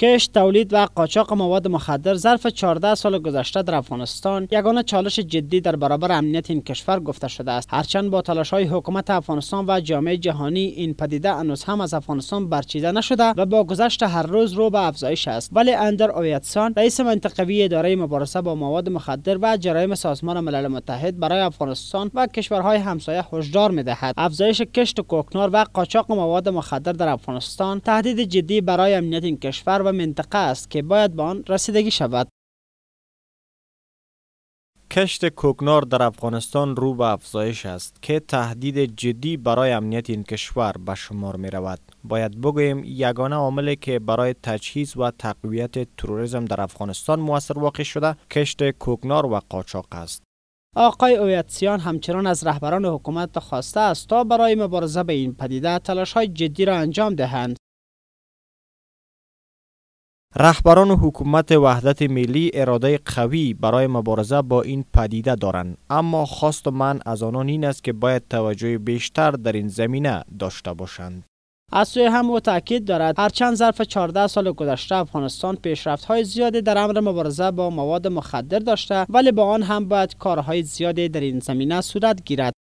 کشت تولید و قاچاق مواد مخدر ظرف 14 سال گذشته در افغانستان یگانه چالش جدی در برابر امنیت این کشور گفته شده است هرچند با تلاش های حکومت افغانستان و جامعه جهانی این پدیده انوز هم از افغانستان برچیده نشده و با گذشت هر روز رو به افزایش است ولی اندر اویتسان رئیس منطقوی اداره مبارزه با مواد مخدر و جرایم سازمان ملل متحد برای افغانستان و کشورهای همسایه هشدار میدهد افزایش کشت کوکنار و قاچاق مواد مخدر در افغانستان تهدید جدی برای امنیت این کشور و منطقه است که باید به با آن رسیدگی شود. کشت کوکنار در افغانستان رو به افزایش است که تهدید جدی برای امنیت این کشور به شمار می رود. باید بگویم یگانه عاملی که برای تجهیز و تقویت تروریسم در افغانستان موثر واقع شده کشت کوکنار و قاچاق است. آقای اویتسیان همچنان از رهبران حکومت خواسته است تا برای مبارزه به این پدیده تلاش های جدی را انجام دهند. رهبران حکومت وحدت ملی اراده قوی برای مبارزه با این پدیده دارند اما خواست من از آنان این است که باید توجه بیشتر در این زمینه داشته باشند از سوی هم او تاکید دارد هرچند ظرف 14 سال گذشته افغانستان پیشرفت های زیادی در امر مبارزه با مواد مخدر داشته ولی با آن هم باید کارهای زیادی در این زمینه صورت گیرد